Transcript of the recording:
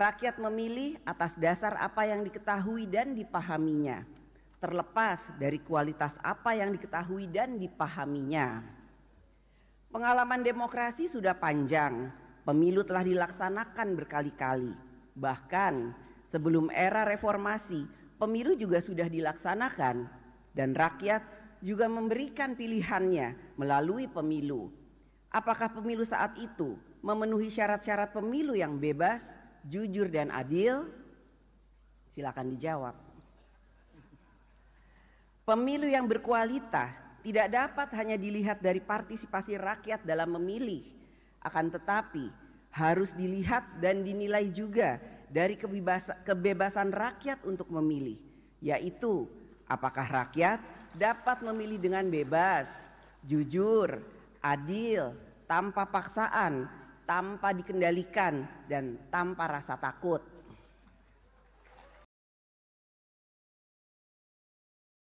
Rakyat memilih atas dasar apa yang diketahui dan dipahaminya, terlepas dari kualitas apa yang diketahui dan dipahaminya. Pengalaman demokrasi sudah panjang, pemilu telah dilaksanakan berkali-kali. Bahkan sebelum era reformasi, pemilu juga sudah dilaksanakan dan rakyat juga memberikan pilihannya melalui pemilu. Apakah pemilu saat itu memenuhi syarat-syarat pemilu yang bebas? jujur dan adil? Silakan dijawab. Pemilu yang berkualitas tidak dapat hanya dilihat dari partisipasi rakyat dalam memilih, akan tetapi harus dilihat dan dinilai juga dari kebebasan, rakyat untuk memilih, yaitu apakah rakyat dapat memilih dengan bebas, jujur, adil, tanpa paksaan, tanpa dikendalikan dan tanpa rasa takut.